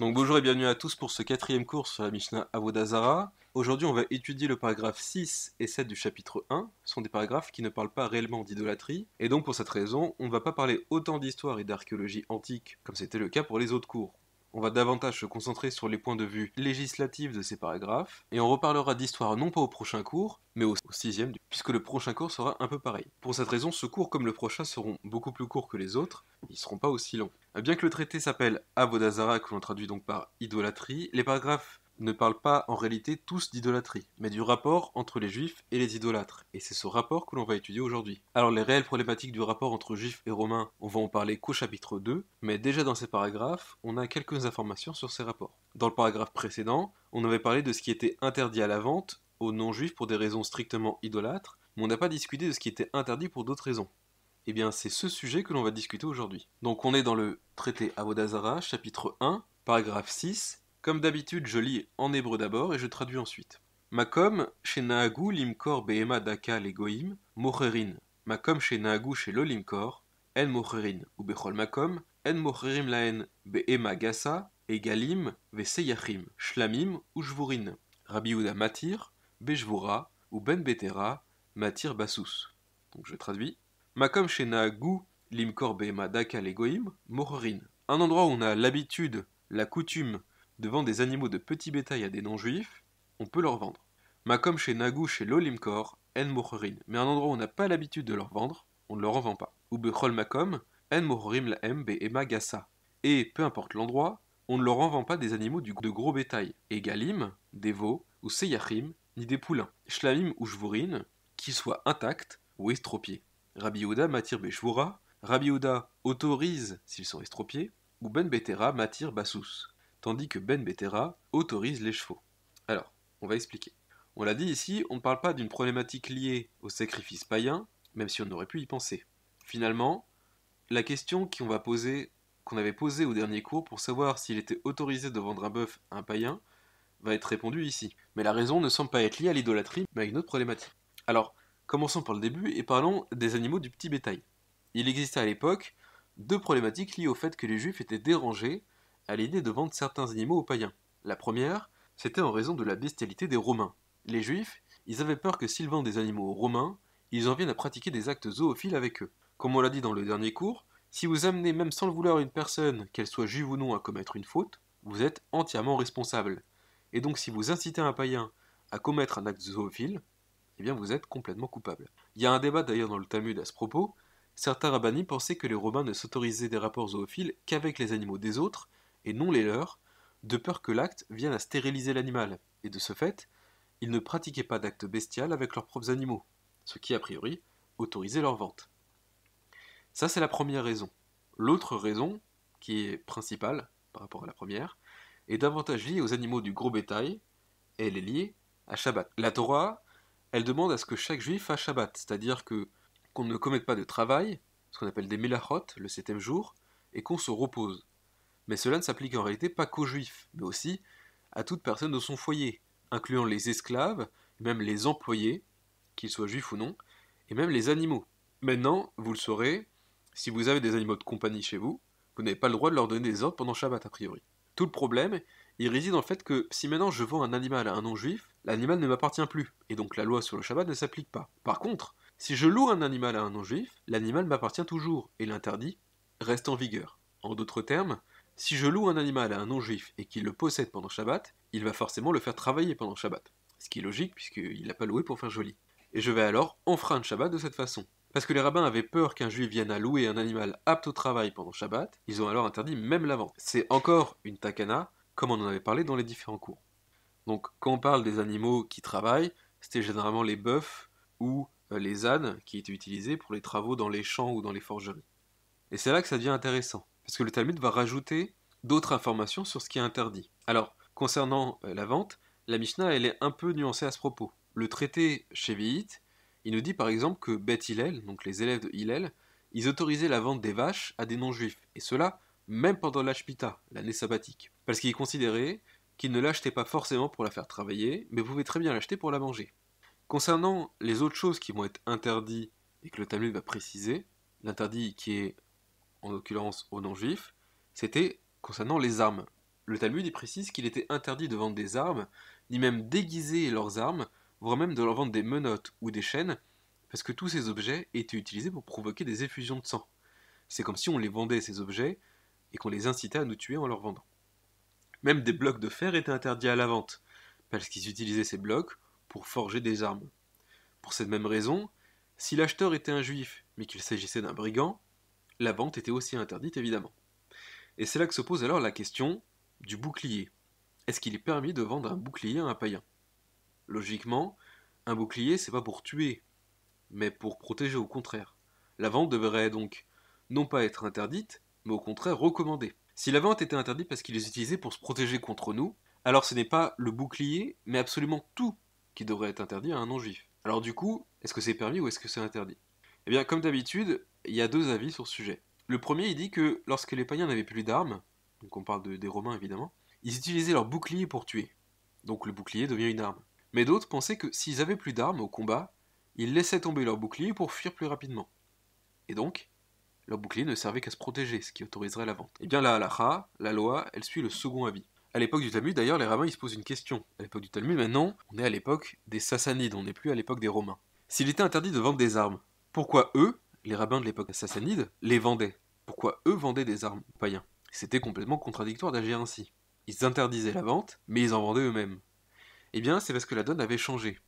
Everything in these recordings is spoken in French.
Donc bonjour et bienvenue à tous pour ce quatrième cours sur la Mishnah Avodazara. Aujourd'hui on va étudier le paragraphe 6 et 7 du chapitre 1, ce sont des paragraphes qui ne parlent pas réellement d'idolâtrie, et donc pour cette raison on ne va pas parler autant d'histoire et d'archéologie antique comme c'était le cas pour les autres cours. On va davantage se concentrer sur les points de vue législatifs de ces paragraphes, et on reparlera d'histoire non pas au prochain cours, mais au sixième, puisque le prochain cours sera un peu pareil. Pour cette raison, ce cours comme le prochain seront beaucoup plus courts que les autres, ils seront pas aussi longs. Eh bien que le traité s'appelle Avodazara, que l'on traduit donc par idolâtrie, les paragraphes ne parlent pas en réalité tous d'idolâtrie, mais du rapport entre les juifs et les idolâtres. Et c'est ce rapport que l'on va étudier aujourd'hui. Alors les réelles problématiques du rapport entre juifs et romains, on va en parler qu'au chapitre 2, mais déjà dans ces paragraphes, on a quelques informations sur ces rapports. Dans le paragraphe précédent, on avait parlé de ce qui était interdit à la vente aux non-juifs pour des raisons strictement idolâtres, mais on n'a pas discuté de ce qui était interdit pour d'autres raisons. Et eh bien, c'est ce sujet que l'on va discuter aujourd'hui. Donc, on est dans le traité Avodazara, chapitre 1, paragraphe 6, comme d'habitude, je lis en hébreu d'abord et je traduis ensuite. Makom, chez Naagou Limkor, Behema, Daka, Legoim, Mocherin. Makom, chez Nahagou, chez l'Olimkor En Mocherin, ou Bechol Makom, En Mocherim Laen, Behema, Gassa, Egalim, Veseyachim, Shlamim, ou Jvourin. Rabbi Ouda Matir, Bejvoura, ou Ben Betera, Matir Basus. Donc je traduis. Makom, chez Nahagou, Limkor, Behema, Daka, Legoim, Mocherin. Un endroit où on a l'habitude, la coutume, devant des animaux de petit bétail à des non-juifs, on peut leur vendre. Ma'kom chez Nagou chez Lolimkor, En Mohorin, mais un endroit où on n'a pas l'habitude de leur vendre, on ne leur en vend pas. Ou Bechol Makom, En Mohorim la Be emma Gassa. Et peu importe l'endroit, on ne leur en vend pas des animaux de gros bétail, et Galim, des veaux, ou Seyachim, ni des poulains, Shlamim ou Shvourin, qui soient intacts ou estropiés. Rabbi ouda matir Beshvoura, Rabbi ouda autorise s'ils sont estropiés, ou Ben Betera matir basus tandis que Ben Betera autorise les chevaux. Alors, on va expliquer. On l'a dit ici, on ne parle pas d'une problématique liée au sacrifice païen, même si on aurait pu y penser. Finalement, la question qu'on va poser, qu'on avait posée au dernier cours pour savoir s'il était autorisé de vendre un bœuf à un païen, va être répondue ici. Mais la raison ne semble pas être liée à l'idolâtrie, mais à une autre problématique. Alors, commençons par le début et parlons des animaux du petit bétail. Il existait à l'époque deux problématiques liées au fait que les juifs étaient dérangés à l'idée de vendre certains animaux aux païens. La première, c'était en raison de la bestialité des Romains. Les Juifs, ils avaient peur que s'ils vendent des animaux aux Romains, ils en viennent à pratiquer des actes zoophiles avec eux. Comme on l'a dit dans le dernier cours, si vous amenez même sans le vouloir une personne, qu'elle soit juive ou non, à commettre une faute, vous êtes entièrement responsable. Et donc si vous incitez un païen à commettre un acte zoophile, eh bien vous êtes complètement coupable. Il y a un débat d'ailleurs dans le Talmud à ce propos. Certains rabbinis pensaient que les Romains ne s'autorisaient des rapports zoophiles qu'avec les animaux des autres, et non les leurs, de peur que l'acte vienne à stériliser l'animal, et de ce fait, ils ne pratiquaient pas d'actes bestial avec leurs propres animaux, ce qui, a priori, autorisait leur vente. Ça, c'est la première raison. L'autre raison, qui est principale par rapport à la première, est davantage liée aux animaux du gros bétail, elle est liée à Shabbat. La Torah, elle demande à ce que chaque juif fasse Shabbat, c'est-à-dire que qu'on ne commette pas de travail, ce qu'on appelle des melachot, le septième jour, et qu'on se repose mais cela ne s'applique en réalité pas qu'aux juifs, mais aussi à toute personne de son foyer, incluant les esclaves, même les employés, qu'ils soient juifs ou non, et même les animaux. Maintenant, vous le saurez, si vous avez des animaux de compagnie chez vous, vous n'avez pas le droit de leur donner des ordres pendant Shabbat a priori. Tout le problème, il réside dans le fait que si maintenant je vends un animal à un non-juif, l'animal ne m'appartient plus, et donc la loi sur le Shabbat ne s'applique pas. Par contre, si je loue un animal à un non-juif, l'animal m'appartient toujours, et l'interdit reste en vigueur. En d'autres termes, si je loue un animal à un non-juif et qu'il le possède pendant Shabbat, il va forcément le faire travailler pendant Shabbat. Ce qui est logique puisqu'il l'a pas loué pour faire joli. Et je vais alors enfreindre Shabbat de cette façon. Parce que les rabbins avaient peur qu'un juif vienne à louer un animal apte au travail pendant Shabbat, ils ont alors interdit même la vente. C'est encore une takana, comme on en avait parlé dans les différents cours. Donc quand on parle des animaux qui travaillent, c'était généralement les bœufs ou euh, les ânes qui étaient utilisés pour les travaux dans les champs ou dans les forgeries. Et c'est là que ça devient intéressant parce que le Talmud va rajouter d'autres informations sur ce qui est interdit. Alors, concernant euh, la vente, la Mishnah, elle est un peu nuancée à ce propos. Le traité Cheviite, il nous dit par exemple que Beth Hillel, donc les élèves de Hillel, ils autorisaient la vente des vaches à des non-juifs, et cela même pendant l'Ashpita, l'année sabbatique, parce qu'ils considéraient qu'ils ne l'achetaient pas forcément pour la faire travailler, mais pouvaient très bien l'acheter pour la manger. Concernant les autres choses qui vont être interdites et que le Talmud va préciser, l'interdit qui est en l'occurrence aux non-juifs, c'était concernant les armes. Le Talmud y précise qu'il était interdit de vendre des armes, ni même déguiser leurs armes, voire même de leur vendre des menottes ou des chaînes, parce que tous ces objets étaient utilisés pour provoquer des effusions de sang. C'est comme si on les vendait ces objets et qu'on les incitait à nous tuer en leur vendant. Même des blocs de fer étaient interdits à la vente, parce qu'ils utilisaient ces blocs pour forger des armes. Pour cette même raison, si l'acheteur était un juif, mais qu'il s'agissait d'un brigand, la vente était aussi interdite évidemment. Et c'est là que se pose alors la question du bouclier. Est-ce qu'il est permis de vendre un bouclier à un païen Logiquement, un bouclier c'est pas pour tuer, mais pour protéger au contraire. La vente devrait donc non pas être interdite, mais au contraire recommandée. Si la vente était interdite parce qu'il les utilisait pour se protéger contre nous, alors ce n'est pas le bouclier, mais absolument tout qui devrait être interdit à un non-juif. Alors du coup, est-ce que c'est permis ou est-ce que c'est interdit eh bien, comme d'habitude, il y a deux avis sur ce sujet. Le premier, il dit que lorsque les païens n'avaient plus d'armes, donc on parle des Romains évidemment, ils utilisaient leur bouclier pour tuer. Donc le bouclier devient une arme. Mais d'autres pensaient que s'ils avaient plus d'armes au combat, ils laissaient tomber leur bouclier pour fuir plus rapidement. Et donc, leur bouclier ne servait qu'à se protéger, ce qui autoriserait la vente. Eh bien la halacha, la loi, elle suit le second avis. À l'époque du Talmud, d'ailleurs, les rabbins ils se posent une question. À l'époque du Talmud, maintenant, on est à l'époque des Sassanides, on n'est plus à l'époque des Romains. S'il était interdit de vendre des armes, pourquoi eux, les rabbins de l'époque sassanide, les vendaient Pourquoi eux vendaient des armes païens C'était complètement contradictoire d'agir ainsi. Ils interdisaient la vente, mais ils en vendaient eux-mêmes. Eh bien, c'est parce que la donne avait changé.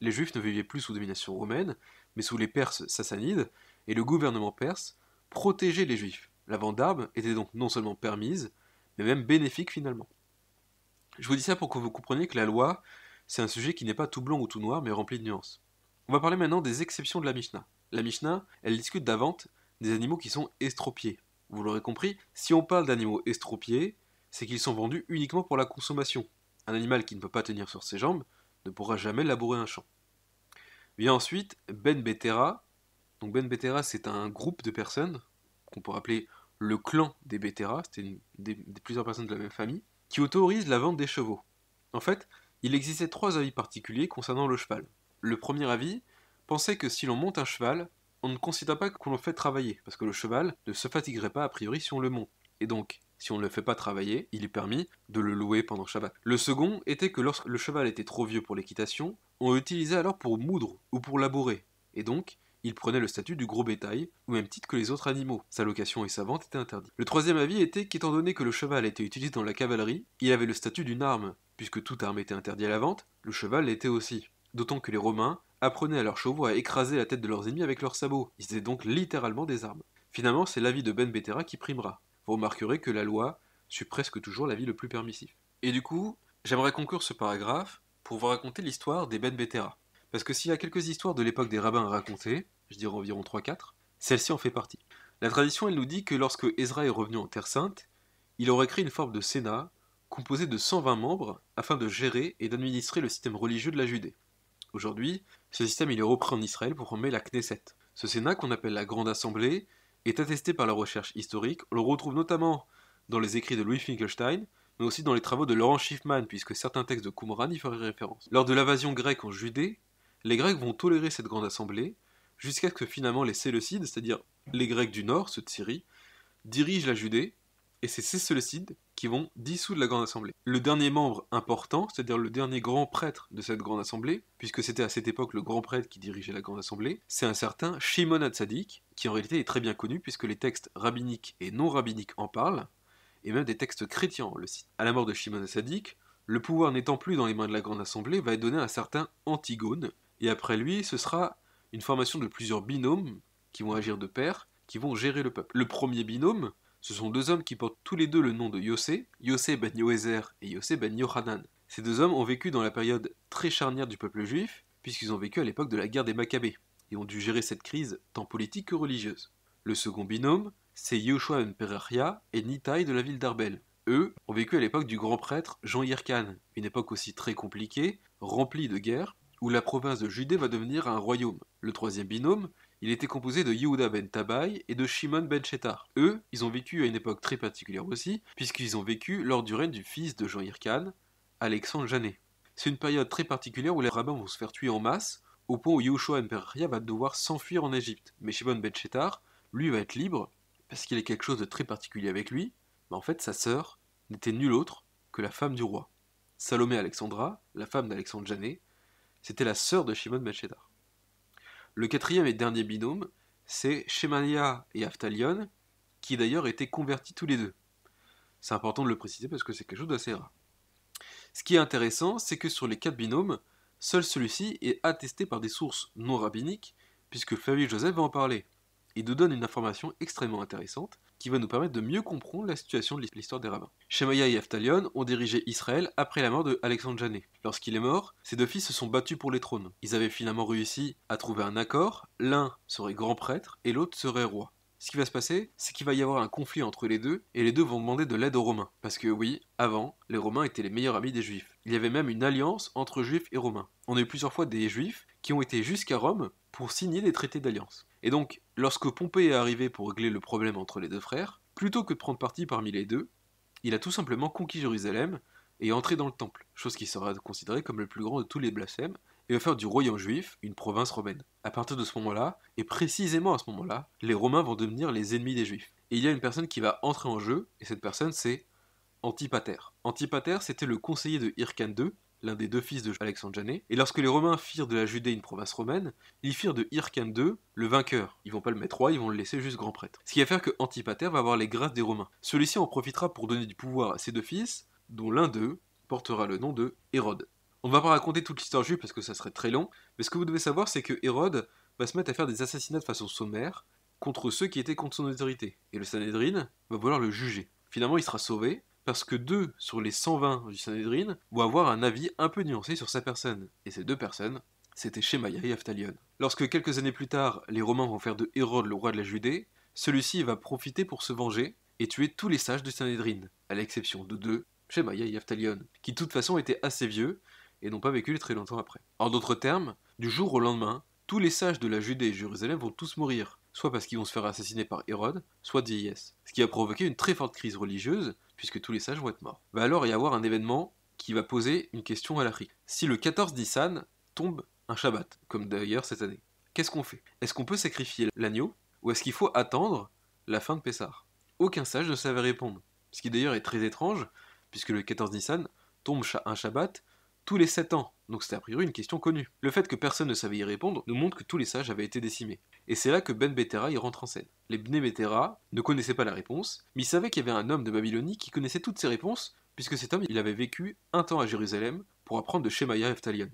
Les Juifs ne vivaient plus sous domination romaine, mais sous les Perses sassanides, et le gouvernement perse protégeait les Juifs. La vente d'armes était donc non seulement permise, mais même bénéfique finalement. Je vous dis ça pour que vous compreniez que la loi, c'est un sujet qui n'est pas tout blanc ou tout noir, mais rempli de nuances. On va parler maintenant des exceptions de la Mishnah. La Mishnah, elle discute d'avant des animaux qui sont estropiés. Vous l'aurez compris, si on parle d'animaux estropiés, c'est qu'ils sont vendus uniquement pour la consommation. Un animal qui ne peut pas tenir sur ses jambes ne pourra jamais labourer un champ. Vient ensuite Ben Betera. Donc Ben Betera, c'est un groupe de personnes qu'on pourrait appeler le clan des Betera, c'était plusieurs personnes de la même famille, qui autorisent la vente des chevaux. En fait, il existait trois avis particuliers concernant le cheval. Le premier avis, pensait que si l'on monte un cheval, on ne considère pas qu'on le fait travailler, parce que le cheval ne se fatiguerait pas a priori si on le monte. Et donc, si on ne le fait pas travailler, il est permis de le louer pendant Shabbat. Le second était que lorsque le cheval était trop vieux pour l'équitation, on l'utilisait alors pour moudre ou pour labourer. Et donc, il prenait le statut du gros bétail, au même titre que les autres animaux. Sa location et sa vente étaient interdites. Le troisième avis était qu'étant donné que le cheval était utilisé dans la cavalerie, il avait le statut d'une arme, puisque toute arme était interdite à la vente, le cheval l'était aussi. D'autant que les Romains apprenaient à leurs chevaux à écraser la tête de leurs ennemis avec leurs sabots. Ils étaient donc littéralement des armes. Finalement, c'est l'avis de Ben Bétera qui primera. Vous remarquerez que la loi suit presque toujours l'avis le plus permissif. Et du coup, j'aimerais conclure ce paragraphe pour vous raconter l'histoire des Ben Bétera. Parce que s'il y a quelques histoires de l'époque des rabbins à raconter, je dirais environ 3-4, celle-ci en fait partie. La tradition, elle nous dit que lorsque Ezra est revenu en Terre Sainte, il aurait créé une forme de Sénat composé de 120 membres afin de gérer et d'administrer le système religieux de la Judée. Aujourd'hui, ce système il est repris en Israël pour former la Knesset. Ce Sénat, qu'on appelle la Grande Assemblée, est attesté par la recherche historique. On le retrouve notamment dans les écrits de Louis Finkelstein, mais aussi dans les travaux de Laurent Schiffman, puisque certains textes de Qumran y feraient référence. Lors de l'invasion grecque en Judée, les Grecs vont tolérer cette grande assemblée, jusqu'à ce que finalement les Séleucides, c'est-à-dire les Grecs du Nord, ceux de Syrie, dirigent la Judée, et c'est ces séleucides qui vont dissoudre la Grande Assemblée. Le dernier membre important, c'est-à-dire le dernier grand prêtre de cette Grande Assemblée, puisque c'était à cette époque le grand prêtre qui dirigeait la Grande Assemblée, c'est un certain Shimon Hatzadik, qui en réalité est très bien connu puisque les textes rabbiniques et non rabbiniques en parlent, et même des textes chrétiens le citent. À la mort de Shimon Hatzadik, le pouvoir n'étant plus dans les mains de la Grande Assemblée va être donné à un certain Antigone, et après lui, ce sera une formation de plusieurs binômes qui vont agir de pair, qui vont gérer le peuple. Le premier binôme, ce sont deux hommes qui portent tous les deux le nom de Yossé, Yossé ben Yoézer et Yossé ben Yohanan. Ces deux hommes ont vécu dans la période très charnière du peuple juif, puisqu'ils ont vécu à l'époque de la guerre des Maccabées, et ont dû gérer cette crise tant politique que religieuse. Le second binôme, c'est Yoshua ben Perachia et Nitaï de la ville d'Arbel. Eux ont vécu à l'époque du grand prêtre Jean Yerkan, une époque aussi très compliquée, remplie de guerres, où la province de Judée va devenir un royaume. Le troisième binôme, il était composé de Yehuda ben Tabai et de Shimon ben Shetar. Eux, ils ont vécu à une époque très particulière aussi, puisqu'ils ont vécu lors du règne du fils de jean hircan Alexandre Janet. C'est une période très particulière où les rabbins vont se faire tuer en masse, au point où Yehoshua Emperia ben va devoir s'enfuir en Égypte. Mais Shimon ben Shetar, lui, va être libre, parce qu'il a quelque chose de très particulier avec lui, mais en fait, sa sœur n'était nulle autre que la femme du roi. Salomé Alexandra, la femme d'Alexandre Janet, c'était la sœur de Shimon ben Shetar. Le quatrième et dernier binôme, c'est Shemania et Aftalion, qui d'ailleurs étaient convertis tous les deux. C'est important de le préciser parce que c'est quelque chose d'assez rare. Ce qui est intéressant, c'est que sur les quatre binômes, seul celui-ci est attesté par des sources non rabbiniques, puisque Flavius Joseph va en parler il nous donne une information extrêmement intéressante qui va nous permettre de mieux comprendre la situation de l'histoire des rabbins. Shemaya et Aftalion ont dirigé Israël après la mort de Alexandre Janet. Lorsqu'il est mort, ses deux fils se sont battus pour les trônes. Ils avaient finalement réussi à trouver un accord, l'un serait grand prêtre et l'autre serait roi. Ce qui va se passer, c'est qu'il va y avoir un conflit entre les deux, et les deux vont demander de l'aide aux Romains. Parce que oui, avant, les Romains étaient les meilleurs amis des Juifs. Il y avait même une alliance entre Juifs et Romains. On a eu plusieurs fois des Juifs qui ont été jusqu'à Rome pour signer des traités d'alliance. Et donc, Lorsque Pompée est arrivé pour régler le problème entre les deux frères, plutôt que de prendre parti parmi les deux, il a tout simplement conquis Jérusalem et entré dans le temple, chose qui sera considérée comme le plus grand de tous les blasphèmes, et va faire du royaume juif une province romaine. À partir de ce moment-là, et précisément à ce moment-là, les Romains vont devenir les ennemis des Juifs. Et il y a une personne qui va entrer en jeu, et cette personne c'est Antipater. Antipater, c'était le conseiller de Hyrcane II, l'un des deux fils de Alexandre Janet, et lorsque les Romains firent de la Judée une province romaine, ils firent de Hyrcan II le vainqueur. Ils vont pas le mettre roi, ils vont le laisser juste grand prêtre. Ce qui va faire que Antipater va avoir les grâces des Romains. Celui-ci en profitera pour donner du pouvoir à ses deux fils, dont l'un d'eux portera le nom de Hérode. On ne va pas raconter toute l'histoire juive parce que ça serait très long, mais ce que vous devez savoir c'est que Hérode va se mettre à faire des assassinats de façon sommaire contre ceux qui étaient contre son autorité, et le Sanhedrin va vouloir le juger. Finalement, il sera sauvé, parce que deux sur les 120 du Sanhedrin vont avoir un avis un peu nuancé sur sa personne, et ces deux personnes, c'était Shemaya et Aftalion. Lorsque quelques années plus tard, les Romains vont faire de Hérode le roi de la Judée, celui-ci va profiter pour se venger et tuer tous les sages du Sanhedrin, à l'exception de deux, Shemaya et Aftalion, qui de toute façon étaient assez vieux et n'ont pas vécu très longtemps après. En d'autres termes, du jour au lendemain, tous les sages de la Judée et Jérusalem vont tous mourir, soit parce qu'ils vont se faire assassiner par Hérode, soit Yes, ce qui va provoquer une très forte crise religieuse, puisque tous les sages vont être morts. Va alors y avoir un événement qui va poser une question à l'Afrique. Si le 14 Nissan tombe un Shabbat, comme d'ailleurs cette année, qu'est-ce qu'on fait Est-ce qu'on peut sacrifier l'agneau, ou est-ce qu'il faut attendre la fin de Pessar Aucun sage ne savait répondre, ce qui d'ailleurs est très étrange, puisque le 14 Nissan tombe un Shabbat tous les 7 ans, donc c'était a priori une question connue. Le fait que personne ne savait y répondre nous montre que tous les sages avaient été décimés. Et c'est là que Ben Betera y rentre en scène. Les Bné Betera ne connaissaient pas la réponse, mais ils savaient qu'il y avait un homme de Babylonie qui connaissait toutes ces réponses, puisque cet homme, il avait vécu un temps à Jérusalem pour apprendre de Shemaya Eftalion.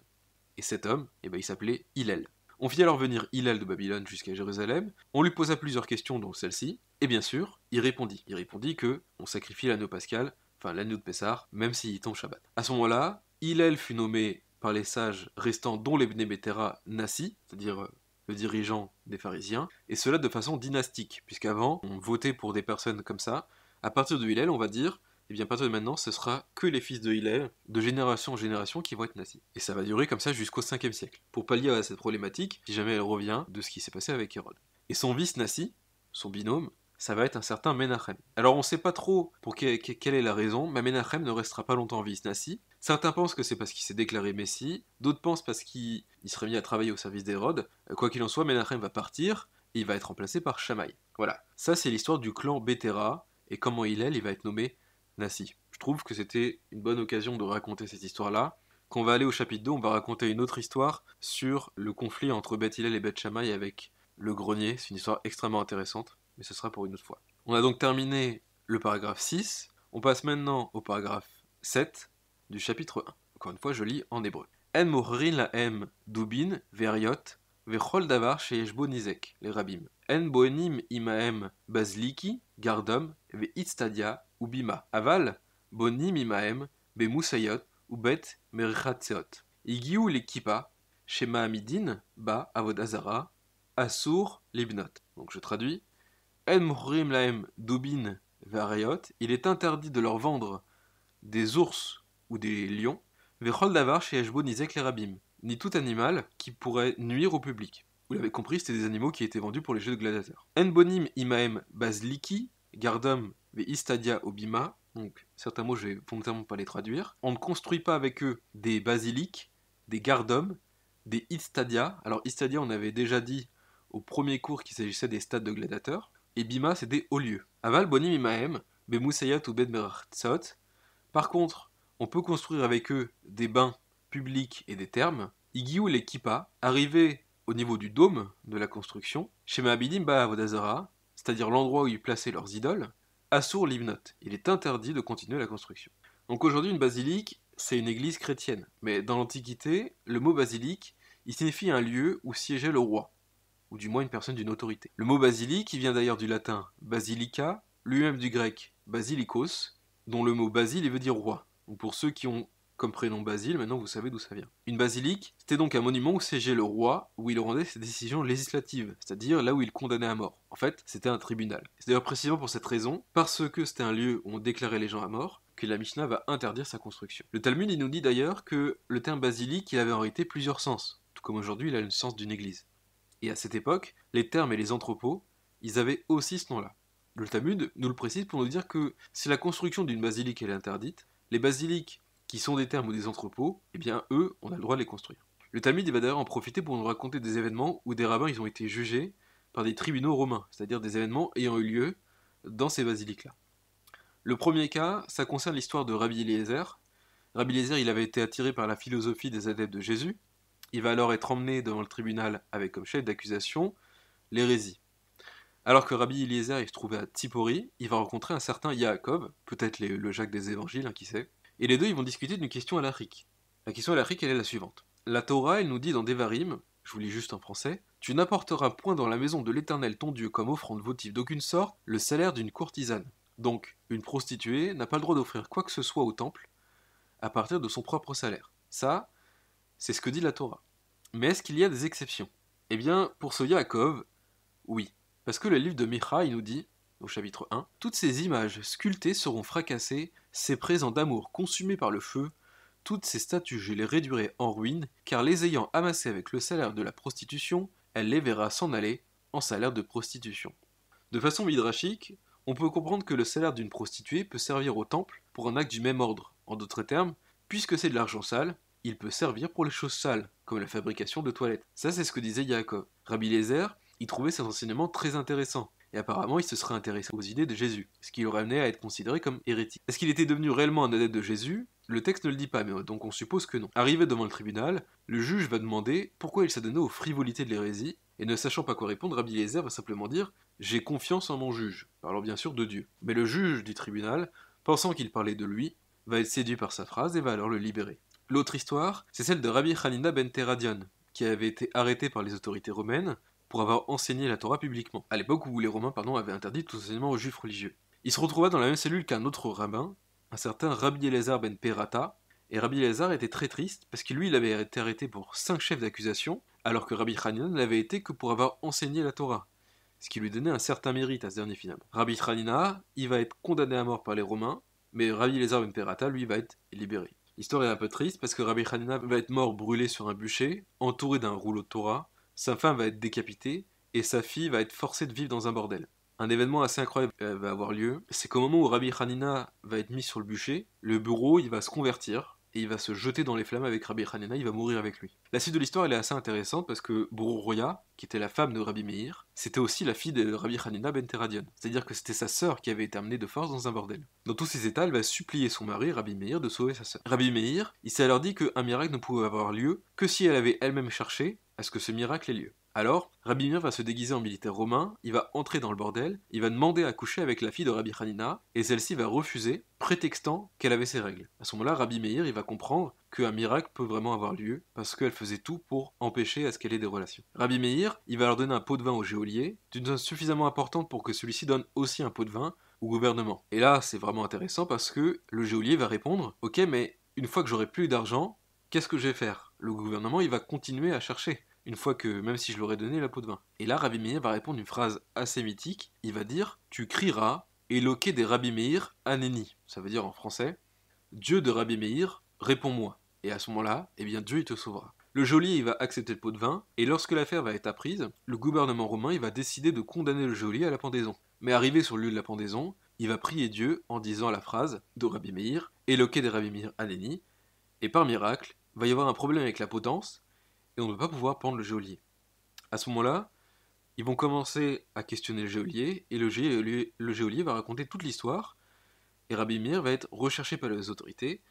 Et cet homme, eh ben, il s'appelait Hillel. On fit alors venir Hillel de Babylone jusqu'à Jérusalem, on lui posa plusieurs questions, dont celle-ci, et bien sûr, il répondit. Il répondit que on sacrifie l'anneau pascal, enfin l'anneau de Pessar, même s'il tombe Shabbat. À ce moment-là, Hillel fut nommé par les sages restants dont les Bnebetera Nassi, c'est-à-dire euh, le dirigeant des pharisiens, et cela de façon dynastique, puisqu'avant, on votait pour des personnes comme ça. À partir de Hillel, on va dire, et eh bien à partir de maintenant, ce sera que les fils de Hillel, de génération en génération, qui vont être nasi. Et ça va durer comme ça jusqu'au 5e siècle, pour pallier à cette problématique, si jamais elle revient, de ce qui s'est passé avec Hérode. Et son vice nasi, son binôme, ça va être un certain Menachem. Alors on sait pas trop pour quelle est la raison, mais Menachem ne restera pas longtemps vice nasi. Certains pensent que c'est parce qu'il s'est déclaré Messie, d'autres pensent parce qu'il serait mis à travailler au service d'Hérode. Quoi qu'il en soit, Menachem va partir et il va être remplacé par Shamaï. Voilà. Ça, c'est l'histoire du clan Béthéra et comment il, est. il va être nommé Nassi. Je trouve que c'était une bonne occasion de raconter cette histoire-là. Quand on va aller au chapitre 2, on va raconter une autre histoire sur le conflit entre Beth et Beth Shammai avec le grenier. C'est une histoire extrêmement intéressante, mais ce sera pour une autre fois. On a donc terminé le paragraphe 6. On passe maintenant au paragraphe 7 du chapitre 1. Encore une fois, je lis en hébreu. En mochrin laem em dubin veriot vechol davar sheyeshbo nizek, les rabbim. En boenim imaem bazliki gardom veitstadia ubima. Aval bonim imaem bemusayot ubet merchatseot. Igiou le kippa chez Mahamidin ba avodazara asur libnot. Donc je traduis. En morim laem dubin veriot, il est interdit de leur vendre des ours ou des lions, Vechol Davar Nizek ni tout animal qui pourrait nuire au public. Vous l'avez compris, c'était des animaux qui étaient vendus pour les jeux de gladiateurs. bonim imaem basliki, gardum ve istadia obima, donc certains mots je vais volontairement pas les traduire. On ne construit pas avec eux des basiliques, des gardums, des istadia. Alors istadia, on avait déjà dit au premier cours qu'il s'agissait des stades de gladiateurs, et bima c'est des hauts lieux. Aval bonim imaem, bemusayat ou ben Par contre, on peut construire avec eux des bains publics et des thermes. Igiou et Kippa, arrivés au niveau du dôme de la construction, chez Abidimba Avodazara, c'est-à-dire l'endroit où ils plaçaient leurs idoles, assour l'hymnote. Il est interdit de continuer la construction. Donc aujourd'hui, une basilique, c'est une église chrétienne. Mais dans l'Antiquité, le mot basilique, il signifie un lieu où siégeait le roi, ou du moins une personne d'une autorité. Le mot basilique, il vient d'ailleurs du latin basilica, lui-même du grec basilikos, dont le mot basile veut dire roi. Ou pour ceux qui ont comme prénom Basile, maintenant vous savez d'où ça vient. Une basilique, c'était donc un monument où siégeait le roi, où il rendait ses décisions législatives, c'est-à-dire là où il condamnait à mort. En fait, c'était un tribunal. C'est d'ailleurs précisément pour cette raison, parce que c'était un lieu où on déclarait les gens à mort, que la Mishnah va interdire sa construction. Le Talmud, il nous dit d'ailleurs que le terme basilique, il avait en réalité plusieurs sens, tout comme aujourd'hui il a le sens d'une église. Et à cette époque, les termes et les entrepôts, ils avaient aussi ce nom-là. Le Talmud nous le précise pour nous dire que si la construction d'une basilique elle est interdite, les basiliques, qui sont des termes ou des entrepôts, eh bien eux, on a le droit de les construire. Le Talmud va d'ailleurs en profiter pour nous raconter des événements où des rabbins ils ont été jugés par des tribunaux romains, c'est-à-dire des événements ayant eu lieu dans ces basiliques-là. Le premier cas, ça concerne l'histoire de Rabbi Eliezer. Rabbi Eliezer, il avait été attiré par la philosophie des adeptes de Jésus. Il va alors être emmené devant le tribunal avec comme chef d'accusation l'hérésie. Alors que Rabbi Eliezer est trouvé à Tipori, il va rencontrer un certain Yaakov, peut-être le Jacques des Évangiles, hein, qui sait, et les deux ils vont discuter d'une question à l'Afrique. La question à l'Afrique elle est la suivante. La Torah elle nous dit dans Devarim, je vous lis juste en français, Tu n'apporteras point dans la maison de l'Éternel ton Dieu comme offrande votive d'aucune sorte le salaire d'une courtisane. Donc, une prostituée n'a pas le droit d'offrir quoi que ce soit au temple à partir de son propre salaire. Ça, c'est ce que dit la Torah. Mais est-ce qu'il y a des exceptions Eh bien, pour ce Yaakov, oui. Parce que le livre de Micha, il nous dit, au chapitre 1, Toutes ces images sculptées seront fracassées, ces présents d'amour consumés par le feu, toutes ces statues je les réduirai en ruines, car les ayant amassées avec le salaire de la prostitution, elle les verra s'en aller en salaire de prostitution. De façon midrashique, on peut comprendre que le salaire d'une prostituée peut servir au temple pour un acte du même ordre. En d'autres termes, puisque c'est de l'argent sale, il peut servir pour les choses sales, comme la fabrication de toilettes. Ça, c'est ce que disait Yaakov. Rabbi Lézer, il trouvait cet enseignement très intéressant. Et apparemment, il se serait intéressé aux idées de Jésus, ce qui l'aurait amené à être considéré comme hérétique. Est-ce qu'il était devenu réellement un adepte de Jésus Le texte ne le dit pas, mais donc on suppose que non. Arrivé devant le tribunal, le juge va demander pourquoi il s'adonnait aux frivolités de l'hérésie, et ne sachant pas quoi répondre, Rabbi Lezer va simplement dire J'ai confiance en mon juge, parlant bien sûr de Dieu. Mais le juge du tribunal, pensant qu'il parlait de lui, va être séduit par sa phrase et va alors le libérer. L'autre histoire, c'est celle de Rabbi Hanina ben Teradian, qui avait été arrêté par les autorités romaines pour avoir enseigné la Torah publiquement, à l'époque où les Romains pardon, avaient interdit tout enseignement aux Juifs religieux. Il se retrouva dans la même cellule qu'un autre rabbin, un certain Rabbi Eleazar ben Perata, et Rabbi Eleazar était très triste parce que lui, il avait été arrêté pour cinq chefs d'accusation, alors que Rabbi Hanina n'avait l'avait été que pour avoir enseigné la Torah, ce qui lui donnait un certain mérite à ce dernier finalement. Rabbi Hanina, il va être condamné à mort par les Romains, mais Rabbi Eleazar ben Perata, lui, va être libéré. L'histoire est un peu triste parce que Rabbi Hanina va être mort brûlé sur un bûcher, entouré d'un rouleau de Torah, sa femme va être décapitée et sa fille va être forcée de vivre dans un bordel. Un événement assez incroyable euh, va avoir lieu, c'est qu'au moment où Rabbi Hanina va être mis sur le bûcher, le bureau il va se convertir et il va se jeter dans les flammes avec Rabbi Hanina, il va mourir avec lui. La suite de l'histoire est assez intéressante parce que Roya, qui était la femme de Rabbi Meir, c'était aussi la fille de Rabbi Hanina ben Teradion, c'est-à-dire que c'était sa sœur qui avait été amenée de force dans un bordel. Dans tous ces états, elle va supplier son mari, Rabbi Meir, de sauver sa sœur. Rabbi Meir, il s'est alors dit qu'un miracle ne pouvait avoir lieu que si elle avait elle-même cherché à ce que ce miracle ait lieu. Alors, Rabbi Meir va se déguiser en militaire romain, il va entrer dans le bordel, il va demander à coucher avec la fille de Rabbi Hanina, et celle-ci va refuser, prétextant qu'elle avait ses règles. À ce moment-là, Rabbi Meir, il va comprendre qu'un miracle peut vraiment avoir lieu, parce qu'elle faisait tout pour empêcher à ce qu'elle ait des relations. Rabbi Meir, il va leur donner un pot de vin au géolier, d'une somme suffisamment importante pour que celui-ci donne aussi un pot de vin au gouvernement. Et là, c'est vraiment intéressant parce que le géolier va répondre Ok, mais une fois que j'aurai plus d'argent, qu'est-ce que je vais faire le gouvernement il va continuer à chercher, une fois que, même si je leur ai donné la peau de vin. Et là, Rabbi Meir va répondre une phrase assez mythique, il va dire « Tu crieras, éloqué des Rabbi Meir, Aneni ». Ça veut dire en français « Dieu de Rabbi Meir, réponds-moi ». Et à ce moment-là, eh bien Dieu il te sauvera. Le joli, il va accepter le pot de vin, et lorsque l'affaire va être apprise, le gouvernement romain il va décider de condamner le joli à la pendaison. Mais arrivé sur le lieu de la pendaison, il va prier Dieu en disant la phrase de Rabbi Meir, éloqué des Rabbi Meir, Aneni, et par miracle, va y avoir un problème avec la potence et on ne va pas pouvoir prendre le geôlier. À ce moment-là, ils vont commencer à questionner le geôlier et le, geôlier va raconter toute l'histoire et Rabbi Mir va être recherché par les autorités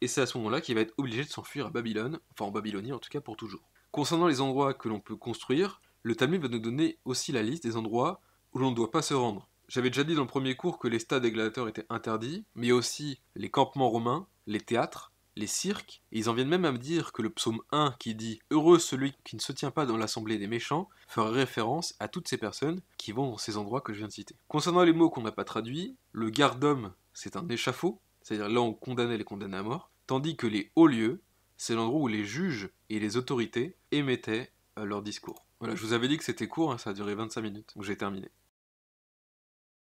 et c'est à ce moment-là qu'il va être obligé de s'enfuir à Babylone, enfin en Babylonie en tout cas pour toujours. Concernant les endroits que l'on peut construire, le Talmud va nous donner aussi la liste des endroits où l'on ne doit pas se rendre. J'avais déjà dit dans le premier cours que les stades des gladiateurs étaient interdits, mais aussi les campements romains, les théâtres, les cirques, et ils en viennent même à me dire que le psaume 1 qui dit Heureux celui qui ne se tient pas dans l'assemblée des méchants ferait référence à toutes ces personnes qui vont dans ces endroits que je viens de citer. Concernant les mots qu'on n'a pas traduits, le garde-homme, c'est un échafaud, c'est-à-dire là on condamnait les condamnés à mort, tandis que les hauts lieux, c'est l'endroit où les juges et les autorités émettaient euh, leurs discours. Voilà, je vous avais dit que c'était court, hein, ça a duré 25 minutes, donc j'ai terminé.